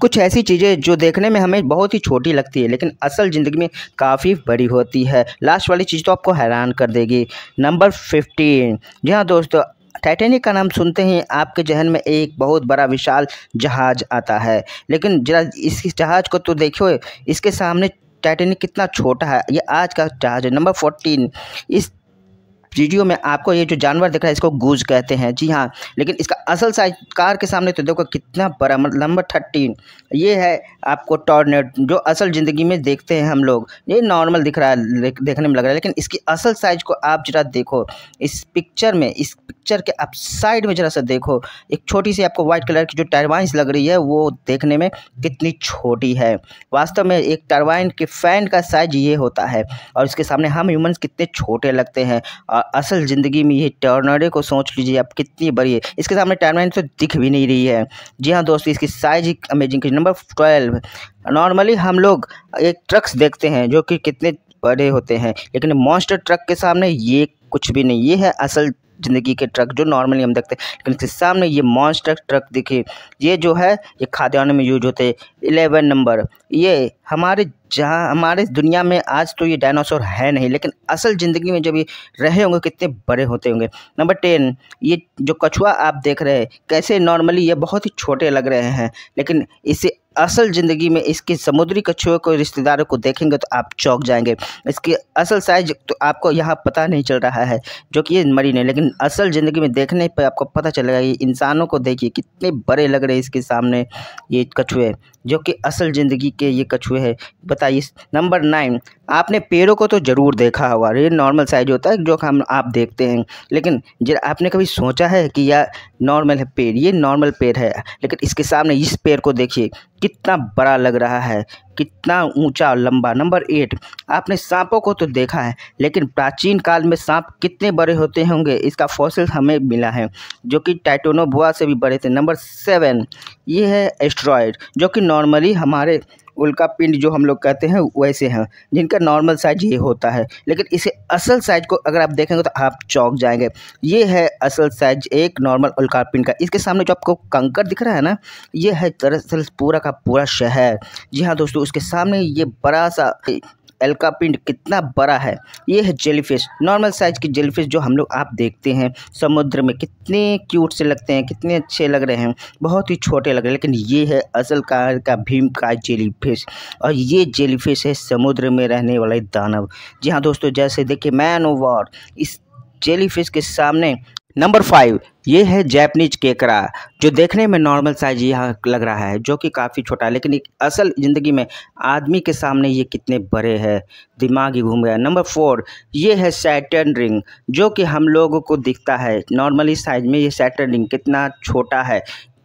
कुछ ऐसी चीज़ें जो देखने में हमें बहुत ही छोटी लगती है लेकिन असल ज़िंदगी में काफ़ी बड़ी होती है लास्ट वाली चीज़ तो आपको हैरान कर देगी नंबर फिफ्टीन जी हाँ दोस्तों टाइटेनिक का नाम सुनते ही आपके जहन में एक बहुत बड़ा विशाल जहाज़ आता है लेकिन जरा इस जहाज़ को तो देखो इसके सामने टाइटेनिक कितना छोटा है ये आज का जहाज है नंबर फोर्टीन इस वीडियो में आपको ये जो जानवर दिख रहा है इसको गूज कहते हैं जी हाँ लेकिन इसका असल साइज कार के सामने तो देखो कितना बड़ा मतलब नंबर थर्टीन ये है आपको टॉर्नेट जो असल ज़िंदगी में देखते हैं हम लोग ये नॉर्मल दिख रहा है देखने में लग रहा है लेकिन इसकी असल साइज़ को आप ज़रा देखो इस पिक्चर में इस पिक्चर के आप साइड में ज़रा सा देखो एक छोटी सी आपको व्हाइट कलर की जो टर्बाइंस लग रही है वो देखने में कितनी छोटी है वास्तव में एक टर्बाइन के फैन का साइज ये होता है और इसके सामने हम ह्यूमन्स कितने छोटे लगते हैं और असल ज़िंदगी में ये टर्नरे को सोच लीजिए आप कितनी बड़ी है इसके सामने टर्नर तो दिख भी नहीं रही है जी हाँ दोस्तों इसकी साइज ही अमेजिंग नंबर ट्वेल्व नॉर्मली हम लोग एक ट्रक्स देखते हैं जो कि कितने बड़े होते हैं लेकिन मॉन्स्टर ट्रक के सामने ये कुछ भी नहीं ये है असल ज़िंदगी के ट्रक जो नॉर्मली हम देखते हैं लेकिन इसके सामने ये मॉन्स्टर ट्रक देखिए ये जो है ये खाद्यान्न में यूज होते हैं इलेवन नंबर ये हमारे जहाँ हमारे दुनिया में आज तो ये डायनासोर है नहीं लेकिन असल ज़िंदगी में जब ये रहे होंगे कितने बड़े होते होंगे नंबर टेन ये जो कछुआ आप देख रहे हैं कैसे नॉर्मली ये बहुत ही छोटे लग रहे हैं लेकिन इसे असल ज़िंदगी में इसके समुद्री कछुए को रिश्तेदारों को देखेंगे तो आप चौक जाएंगे इसकी असल साइज तो आपको यहाँ पता नहीं चल रहा है जो कि ये मरीन है लेकिन असल ज़िंदगी में देखने पर आपको पता चलेगा ये इंसानों को देखिए कितने बड़े लग रहे हैं इसके सामने ये कछुए जो कि असल ज़िंदगी के ये कछुए हैं बताइए नंबर नाइन आपने पेड़ों को तो ज़रूर देखा होगा ये नॉर्मल साइज होता है जो हम आप देखते हैं लेकिन आपने कभी सोचा है कि यह नॉर्मल है पेड़ ये नॉर्मल पेड़ है लेकिन इसके सामने इस पेड़ को देखिए कितना बड़ा लग रहा है कितना ऊंचा और लंबा नंबर एट आपने सांपों को तो देखा है लेकिन प्राचीन काल में सांप कितने बड़े होते होंगे इसका फॉसिल हमें मिला है जो कि टाइटोनोबुआ से भी बड़े थे नंबर सेवन ये है एस्ट्रॉयड जो कि नॉर्मली हमारे उल्का पिंड जो हम लोग कहते हैं वैसे हैं जिनका नॉर्मल साइज ये होता है लेकिन इसे असल साइज को अगर आप देखेंगे तो आप चौक जाएंगे ये है असल साइज एक नॉर्मल उल्का पिंड का इसके सामने जो आपको कंकर दिख रहा है ना ये है दरअसल पूरा का पूरा शहर जी हाँ दोस्तों तो उसके सामने ये बड़ा सा एल्का पिंड कितना बड़ा है ये है जेलीफिश नॉर्मल साइज की जेलीफिश जो हम लोग आप देखते हैं समुद्र में कितने क्यूट से लगते हैं कितने अच्छे लग रहे हैं बहुत ही छोटे लग रहे हैं लेकिन ये है असल का, का भीम का जेलीफिश और ये जेलीफिश है समुद्र में रहने वाले दानव जी हाँ दोस्तों जैसे देखिए मैन ओवर इस जेलीफिश के सामने नंबर फाइव ये है जैपनीज केकरा जो देखने में नॉर्मल साइज यह लग रहा है जो कि काफ़ी छोटा है लेकिन असल ज़िंदगी में आदमी के सामने ये कितने बड़े हैं दिमाग ही घूम गया नंबर फोर ये है सैटर्न रिंग जो कि हम लोगों को दिखता है नॉर्मली साइज में ये सैटर्न रिंग कितना छोटा है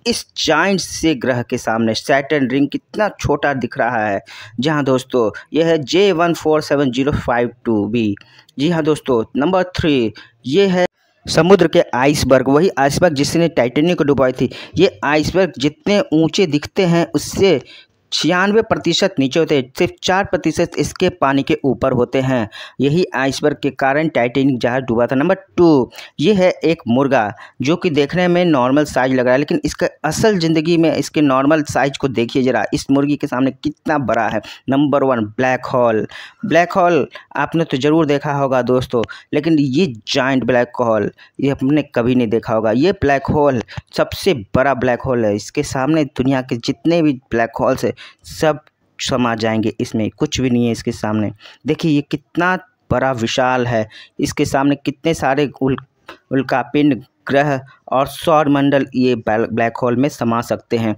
इस चाइन से ग्रह के सामने सैटर्न रिंग कितना छोटा दिख रहा है जी हाँ दोस्तों यह है J one four seven zero five two B जी हाँ दोस्तों नंबर थ्री ये है समुद्र के आइसबर्ग वही आइसबर्ग जिसने टाइटेनिक को डुबाई थी ये आइसबर्ग जितने ऊंचे दिखते हैं उससे छियानवे प्रतिशत नीचे होते हैं सिर्फ चार प्रतिशत इसके पानी के ऊपर होते हैं यही आइसबर्ग के कारण टाइटेनिक जहाज डूबा था नंबर टू ये है एक मुर्गा जो कि देखने में नॉर्मल साइज लग रहा है लेकिन इसका असल ज़िंदगी में इसके नॉर्मल साइज को देखिए ज़रा इस मुर्गी के सामने कितना बड़ा है number one black hole black hole आपने तो ज़रूर देखा होगा दोस्तों लेकिन ये जॉइंट ब्लैक हॉल ये आपने कभी नहीं देखा होगा ये ब्लैक हॉल सबसे बड़ा ब्लैक हॉल है इसके सामने दुनिया के जितने भी ब्लैक हॉल्स है सब समा जाएंगे इसमें कुछ भी नहीं है इसके सामने देखिए ये कितना बड़ा विशाल है इसके सामने कितने सारे उल उल्कापिंड ग्रह और सौर मंडल ये ब्लैक होल में समा सकते हैं